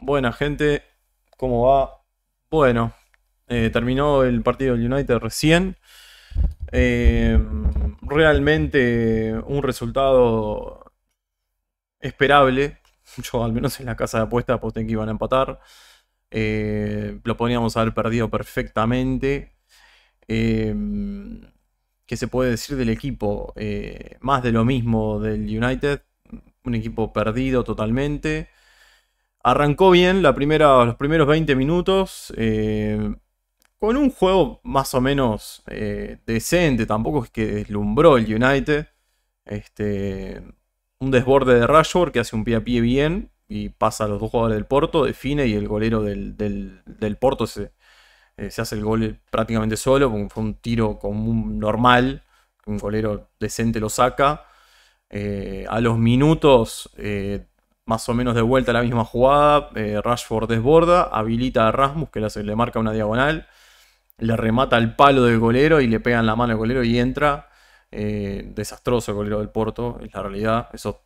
Buena gente, ¿cómo va? Bueno, eh, terminó el partido del United recién. Eh, realmente un resultado esperable. Yo al menos en la casa de apuestas aposté que iban a empatar. Eh, lo podríamos haber perdido perfectamente. ¿Qué se puede decir del equipo? más de lo mismo del United. Un equipo perdido totalmente. Arrancó bien la primera, los primeros 20 minutos. Eh, con un juego más o menos eh, decente. Tampoco es que deslumbró el United. Este, un desborde de Rashford que hace un pie a pie bien. Y pasa a los dos jugadores del Porto. Define y el golero del, Porto eh, se, hace el gol prácticamente solo. fue un tiro común normal. Un golero decente lo saca. a los minutos más o menos de vuelta la misma jugada. Eh, Rashford desborda, habilita a Rasmus, que le, marca una diagonal, le remata al palo del golero y le pegan la mano al golero y entra. Eh, desastroso el golero del Porto, es la realidad. Esos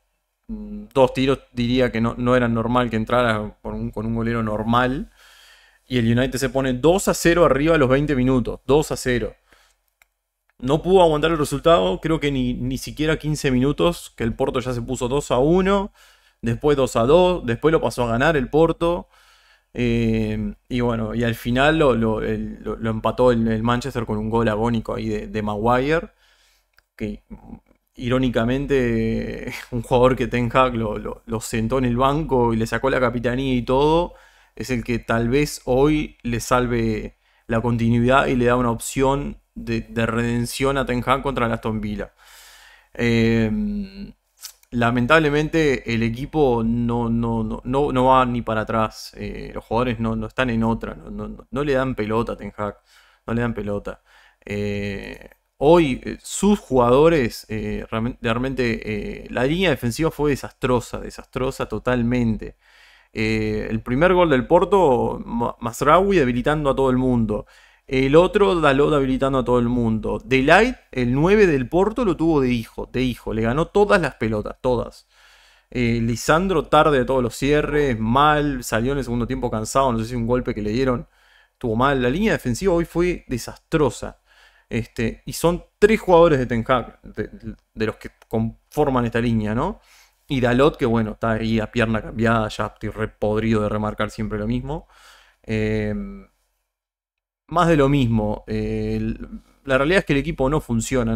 mm, dos tiros diría que no, no eran normal que entrara con un, golero normal. Y el United se pone 2 a 0 arriba a los 20 minutos. 2 a 0. No pudo aguantar el resultado, creo que ni, ni siquiera 15 minutos, que el Porto ya se puso 2 a 1 después 2 a 2, después lo pasó a ganar el Porto. Eh, y bueno, y al final lo, empató el, Manchester con un gol agónico ahí de, Maguire. Que irónicamente, un jugador que Ten Hag lo, sentó en el banco y le sacó la capitanía y todo, es el que tal vez hoy le salve la continuidad y le da una opción de, redención a Ten Hag contra el Aston Villa. Eh, lamentablemente el equipo no, no, no, va ni para atrás. Eh, los jugadores no, están en otra, no, le dan pelota a Ten Hag, no le dan pelota. Eh, hoy eh, sus jugadores, realmente la línea defensiva fue desastrosa, desastrosa totalmente. el primer gol del Porto, Masraoui debilitando a todo el mundo. El otro Dalot habilitando a todo el mundo. Delight, el 9 del Porto, lo tuvo de hijo, de hijo. Le ganó todas las pelotas, todas. Eh, Lisandro tarde de todos los cierres, mal, salió en el segundo tiempo cansado, no sé si un golpe que le dieron tuvo mal. La línea defensiva hoy fue desastrosa. Este, y son tres jugadores de Ten Hag, de, los que conforman esta línea, ¿no? Y Dalot, que bueno, está ahí a pierna cambiada, ya estoy re de remarcar siempre lo mismo. Eh, más de lo mismo. Eh, la realidad es que el equipo no funciona.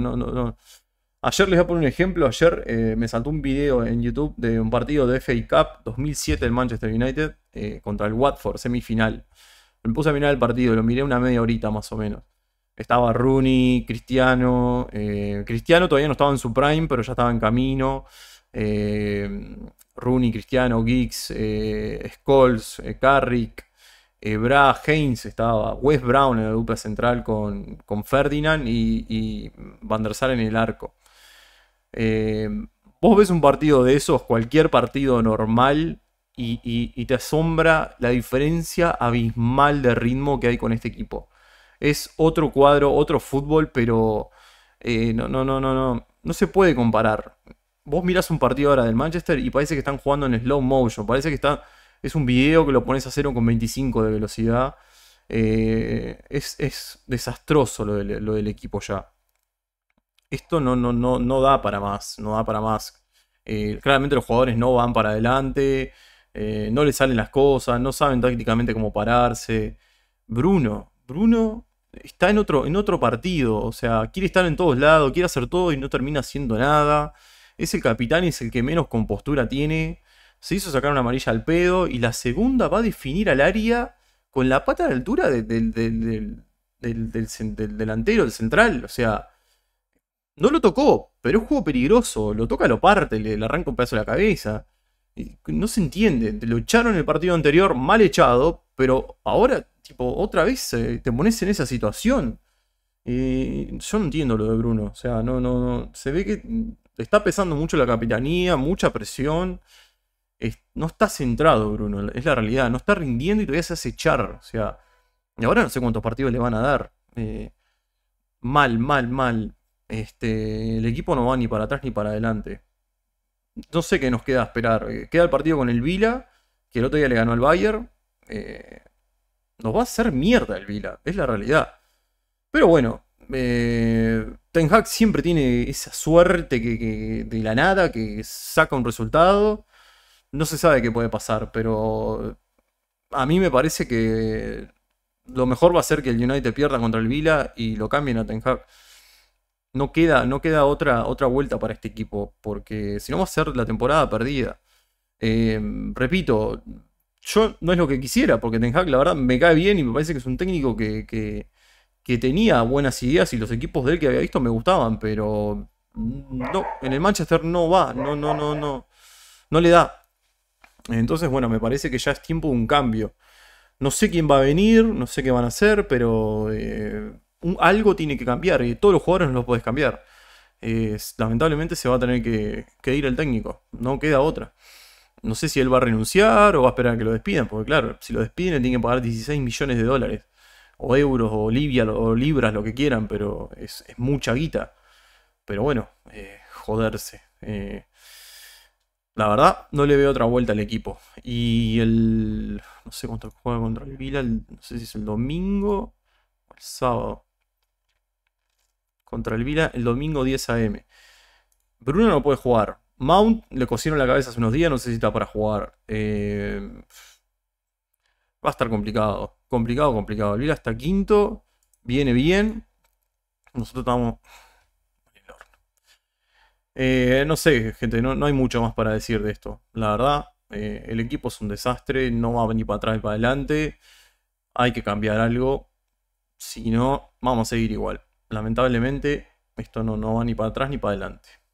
Ayer les voy a poner un ejemplo. Ayer eh, me saltó un video en YouTube de un partido de FA Cup 2007 del Manchester United eh, contra el Watford, semifinal. Me puse a mirar el partido, lo miré una media horita más o menos. Estaba Rooney, Cristiano. Cristiano todavía no estaba en su prime, pero ya estaba en camino. Rooney, Cristiano, Giggs, Scholes, Carrick, eh, Bra Haynes estaba, Wes Brown en la dupla central con, Ferdinand y, Van der Sar en el arco. Eh, vos ves un partido de esos, cualquier partido normal, y, te asombra la diferencia abismal de ritmo que hay con este equipo. Es otro cuadro, otro fútbol, pero eh, no, no, no, no, no, no se puede comparar. Vos mirás un partido ahora del Manchester y parece que están jugando en slow motion, parece que están es un video que lo pones a 0,25 de velocidad. Eh, es, desastroso lo del, equipo ya. Esto no, no, no, no da para más, no da para más. Eh, claramente los jugadores no van para adelante, eh, no le salen las cosas, no saben tácticamente cómo pararse. Bruno, Bruno está en otro, en otro partido, o sea, quiere estar en todos lados, quiere hacer todo y no termina haciendo nada. Es el capitán y es el que menos compostura tiene se hizo sacar una amarilla al pedo y la segunda va a definir al área con la pata de altura del, delantero, del central. O sea, no lo tocó, pero es un juego peligroso. Lo toca, lo parte, le, arranca un pedazo de la cabeza. No se entiende. Lo echaron el partido anterior mal echado, pero ahora, tipo, otra vez eh, te pones en esa situación. yo no entiendo lo de Bruno. O sea, no, no, no. Se ve que está pesando mucho la capitanía, mucha presión no está centrado, Bruno, es la realidad, no está rindiendo y todavía se a echar. O sea, y ahora no sé cuántos partidos le van a dar. Eh, mal, mal, mal. Este, el equipo no va ni para atrás ni para adelante. No sé qué nos queda esperar. Eh, queda el partido con el Vila, que el otro día le ganó al Bayern. Eh, nos va a hacer mierda el Vila, es la realidad. Pero bueno, Ten Hag siempre tiene esa suerte de la nada que saca un resultado no se sabe qué puede pasar, pero a mí me parece que lo mejor va a ser que el United pierda contra el Vila y lo cambien a Ten Hag. No queda, no queda otra, otra vuelta para este equipo, porque si no va a ser la temporada perdida. Eh, repito, yo no es lo que quisiera, porque Ten Hag la verdad me cae bien y me parece que es un técnico que, tenía buenas ideas y los equipos de él que había visto me gustaban, pero no, en el Manchester no va, no, no, no, no, no le da. Entonces, bueno, me parece que ya es tiempo de un cambio. No sé quién va a venir, no sé qué van a hacer, pero eh, algo tiene que cambiar y todos los jugadores no los podés cambiar. lamentablemente se va a tener que, ir el técnico, no queda otra. No sé si él va a renunciar o va a esperar a que lo despidan, porque claro, si lo despiden le tienen que pagar 16 millones de dólares, o euros, o, libras, lo que quieran, pero es, mucha guita. Pero bueno, eh, joderse. Eh. La verdad, no le veo otra vuelta al equipo. Y el. No sé cuánto juega contra el Vila. no sé si es el domingo o el sábado. Contra el Vila, el domingo 10 am. Bruno no puede jugar. Mount le cosieron la cabeza hace unos días, no sé si está para jugar. Eh, va a estar complicado. Complicado, complicado. El Vila está quinto. Viene bien. Nosotros estamos eh, no sé, gente, no, no, hay mucho más para decir de esto. La verdad, eh, el equipo es un desastre, no va ni para atrás ni para adelante. Hay que cambiar algo. Si no, vamos a seguir igual. Lamentablemente, esto no, no va ni para atrás ni para adelante.